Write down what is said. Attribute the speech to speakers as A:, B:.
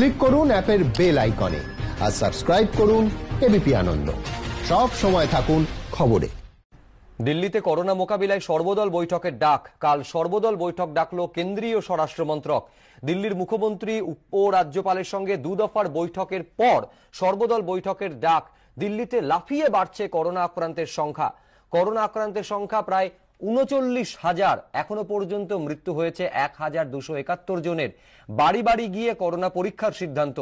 A: click করুন অ্যাপের bell আইকনে আর সাবস্ক্রাইব করুন এবিপি আনন্দ সব সময় থাকুন খবরে
B: দিল্লিতে করোনা মোকাবিলায় সর্বদল বৈঠকের ডাক কাল সর্বদল বৈঠক ডাকল কেন্দ্রীয় স্বরাষ্ট্রমন্ত্রক দিল্লির মুখ্যমন্ত্রী ও রাজ্যপালের সঙ্গে দুদফার বৈঠকের পর সর্বদল বৈঠকের ডাক দিল্লিতে লাফিয়ে বাড়ছে করোনা আক্রান্তের সংখ্যা করোনা আক্রান্তের সংখ্যা প্রায় উনচল্লিশ হাজার এখনো পর্যন্ত মৃত্যু হয়েছে এক হাজার দুশো একাত্তর জনের বাড়ি বাড়ি গিয়ে করোনা পরীক্ষার সিদ্ধান্ত